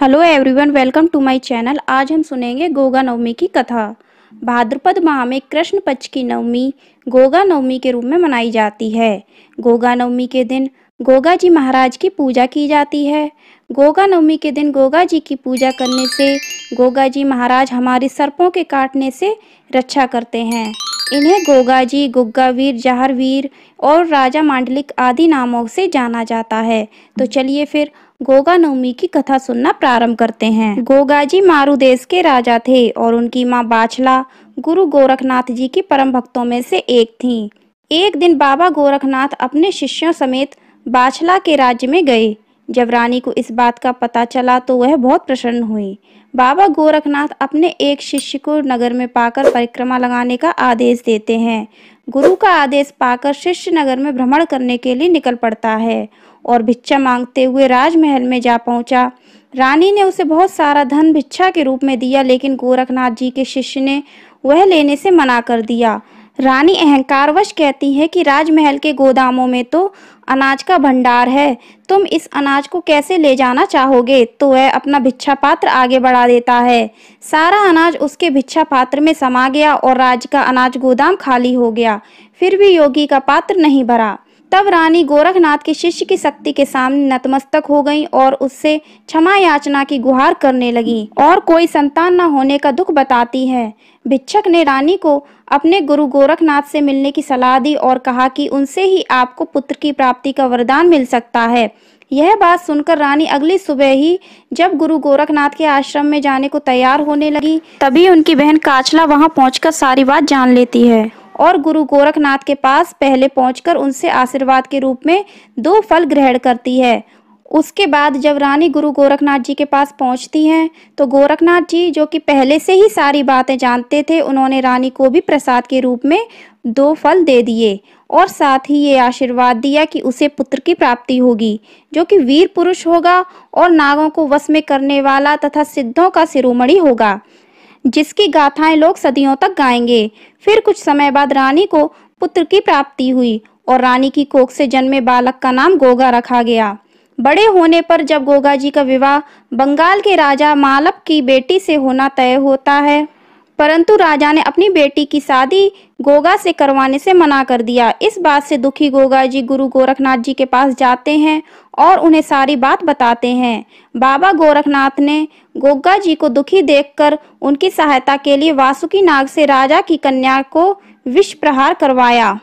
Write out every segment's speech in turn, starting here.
hello everyone welcome to my channel आज हम सुनेंगे गोगा नवमी की कथा भाद्रपद माह में कृष्ण पक्ष की नवमी गोगा नवमी के रूप में मनाई जाती है गोगा नवमी के दिन गोगा जी महाराज की पूजा की जाती है गोगा नवमी के दिन गोगा जी की पूजा करने से गोगा जी महाराज हमारे सर्पों के काटने से रक्षा करते हैं इन्हें गोगाजी गुग्गावीर जहरवीर और राजा मांडलिक आदि नामों से जाना जाता है तो चलिए फिर गोगा नवमी की कथा सुनना प्रारंभ करते हैं गोगाजी मारू देश के राजा थे और उनकी माँ बाछला गुरु गोरखनाथ जी की परम भक्तों में से एक थी एक दिन बाबा गोरखनाथ अपने शिष्यों समेत बाछला के राज्य में गए जब रानी को इस बात का पता चला तो वह बहुत प्रसन्न हुई बाबा गोरखनाथ अपने एक शिष्य को नगर में पाकर परिक्रमा लगाने का आदेश देते हैं गुरु का आदेश पाकर शिष्य नगर में भ्रमण करने के लिए निकल पड़ता है और भिक्षा मांगते हुए राजमहल में जा पहुंचा रानी ने उसे बहुत सारा धन भिक्षा के रूप में दिया लेकिन गोरखनाथ जी के शिष्य ने वह लेने से मना कर दिया रानी अहंकारवश कहती है कि राजमहल के गोदामों में तो अनाज का भंडार है तुम इस अनाज को कैसे ले जाना चाहोगे तो वह अपना भिक्षा पात्र आगे बढ़ा देता है सारा अनाज उसके भिक्षा पात्र में समा गया और राज का अनाज गोदाम खाली हो गया फिर भी योगी का पात्र नहीं भरा तब रानी गोरखनाथ के शिष्य की शक्ति के सामने नतमस्तक हो गई और उससे क्षमा याचना की गुहार करने लगी और कोई संतान न होने का दुख बताती है भिक्षक ने रानी को अपने गुरु गोरखनाथ से मिलने की सलाह दी और कहा कि उनसे ही आपको पुत्र की प्राप्ति का वरदान मिल सकता है यह बात सुनकर रानी अगली सुबह ही जब गुरु गोरखनाथ के आश्रम में जाने को तैयार होने लगी तभी उनकी बहन काचला वहां पहुंचकर सारी बात जान लेती है और गुरु गोरखनाथ के पास पहले पहुंचकर उनसे आशीर्वाद के रूप में दो फल ग्रहण करती है उसके बाद जब रानी गुरु गोरखनाथ जी के पास पहुंचती हैं तो गोरखनाथ जी जो कि पहले से ही सारी बातें जानते थे उन्होंने रानी को भी प्रसाद के रूप में दो फल दे दिए और साथ ही ये आशीर्वाद दिया कि उसे पुत्र की प्राप्ति होगी जो कि वीर पुरुष होगा और नागों को वश में करने वाला तथा सिद्धों का सिरोमणि होगा जिसकी गाथाएं लोग सदियों तक गाएंगे फिर कुछ समय बाद रानी को पुत्र की प्राप्ति हुई और रानी की कोख से जन्मे बालक का नाम गोगा रखा गया बड़े होने पर जब गोगा जी का विवाह बंगाल के राजा मालप की बेटी से होना तय होता है परंतु राजा ने अपनी बेटी की शादी गोगा से करवाने से मना कर दिया इस बात से दुखी गोगा जी गुरु गोरखनाथ जी के पास जाते हैं और उन्हें सारी बात बताते हैं बाबा गोरखनाथ ने गोगा जी को दुखी देखकर उनकी सहायता के लिए वासुकी नाग से राजा की कन्या को विष प्रहार करवाया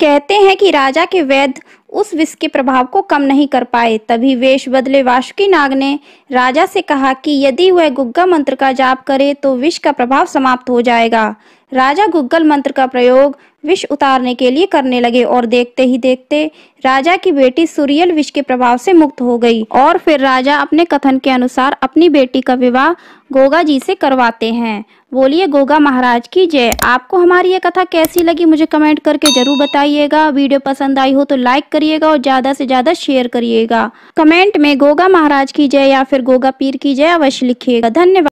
कहते हैं कि राजा के वैद्य उस विष के प्रभाव को कम नहीं कर पाए तभी वेश बदले वासुकी नाग ने राजा से कहा कि यदि वह गुग्गा मंत्र का जाप करे तो विष का प्रभाव समाप्त हो जाएगा राजा गुग्गल मंत्र का प्रयोग विष उतारने के लिए करने लगे और देखते ही देखते राजा की बेटी सूर्यल विष के प्रभाव से मुक्त हो गई और फिर राजा अपने कथन के अनुसार अपनी बेटी का विवाह गोगा जी से करवाते हैं बोलिए गोगा महाराज की जय आपको हमारी ये कथा कैसी लगी मुझे कमेंट करके जरूर बताइएगा वीडियो पसंद आई हो तो लाइक करिए करिएगा और ज़्यादा से ज़्यादा शेयर करिएगा कमेंट में गोगा महाराज की जय या फिर गोगा पीर की जय अवश्य लिखिएगा धन्यवाद